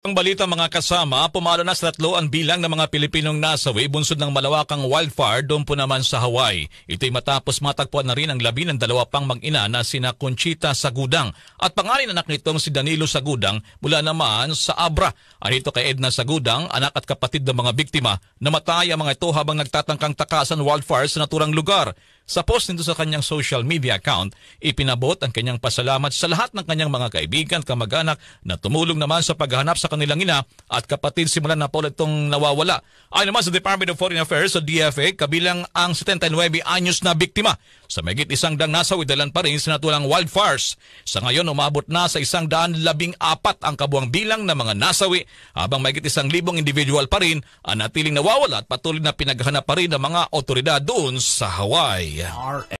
Ang balita mga kasama, pumalo na sa tatlo ang bilang ng mga Pilipinong nasawi bunsod ng malawakang wildfire doon po naman sa Hawaii. Ito'y matapos matagpuan na rin ang labi ng dalawa pang mag-ina na sina Conchita Sagudang at pangalan anak nitong si Danilo Sagudang mula naman sa Abra. Anito kay Edna Sagudang, anak at kapatid ng mga biktima, namatay ang mga ito habang nagtatangkang takasan wildfires sa naturang lugar. Sa post nito sa kanyang social media account, ipinabot ang kanyang pasalamat sa lahat ng kanyang mga kaibigan, kamag-anak na tumulong naman sa paghahanap sa kanilang ina at kapatid simula na po itong nawawala. Ayon naman sa Department of Foreign Affairs o DFA, kabilang ang 79 anyos na biktima. Sa megit isang dang nasa widalan pa rin sinatulang wildfires. Sa ngayon, umabot na sa isang daan labing apat ang kabuang bilang ng mga nasawi habang mahigit isang libong individual pa rin ang natiling nawawala at patuloy na pinaghanap pa rin ng mga otoridad doon sa Hawaii. yeah. R